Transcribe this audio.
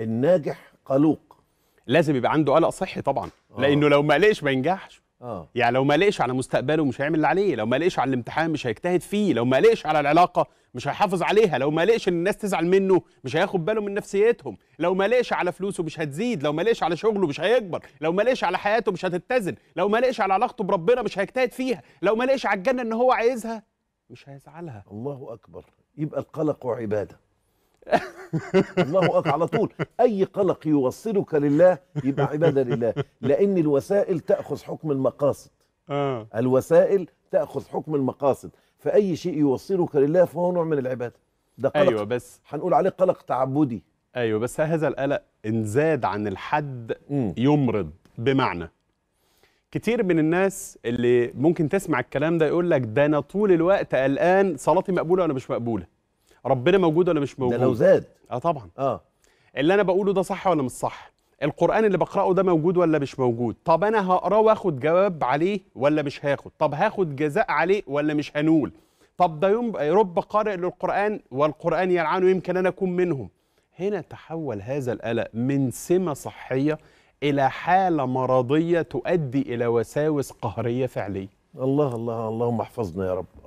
الناجح قلوق لازم يبقى عنده قلق صحي طبعا آه. لانه لو ما قلقش ما ينجحش آه. يعني لو ما قلقش على مستقبله مش هيعمل اللي عليه لو ما قلقش على الامتحان مش هيجتهد فيه لو ما قلقش على العلاقه مش هيحافظ عليها لو ما قلقش ان الناس تزعل منه مش هياخد باله من نفسيتهم لو ما قلقش على فلوسه مش هتزيد لو ما قلقش على شغله مش هيكبر لو ما قلقش على حياته مش هتتزن لو ما قلقش على علاقته بربنا مش هيجتهد فيها لو ما قلقش على الجنه ان هو عايزها مش هيزعلها الله اكبر يبقى القلق عباده الله أكبر على طول أي قلق يوصلك لله يبقى عبادة لله لأن الوسائل تأخذ حكم المقاصد آه. الوسائل تأخذ حكم المقاصد فأي شيء يوصلك لله فهو نوع من العبادة ده قلق أيوة بس هنقول عليه قلق تعبدي أيوة بس هذا القلق إن زاد عن الحد يمرض بمعنى كتير من الناس اللي ممكن تسمع الكلام ده يقول لك ده انا طول الوقت قلقان صلاتي مقبوله ولا مش مقبوله ربنا موجود ولا مش موجود ده لو زاد اه طبعا اه اللي انا بقوله ده صح ولا مش صح القرآن اللي بقرأه ده موجود ولا مش موجود طب أنا هقراه وآخد جواب عليه ولا مش هاخد طب هاخد جزاء عليه ولا مش هنول طب ده يوم رب قارئ للقرآن والقرآن يلعنه يمكن أنا أكون منهم هنا تحول هذا القلق من سمة صحية إلى حالة مرضية تؤدي إلى وساوس قهرية فعلية الله الله اللهم احفظنا يا رب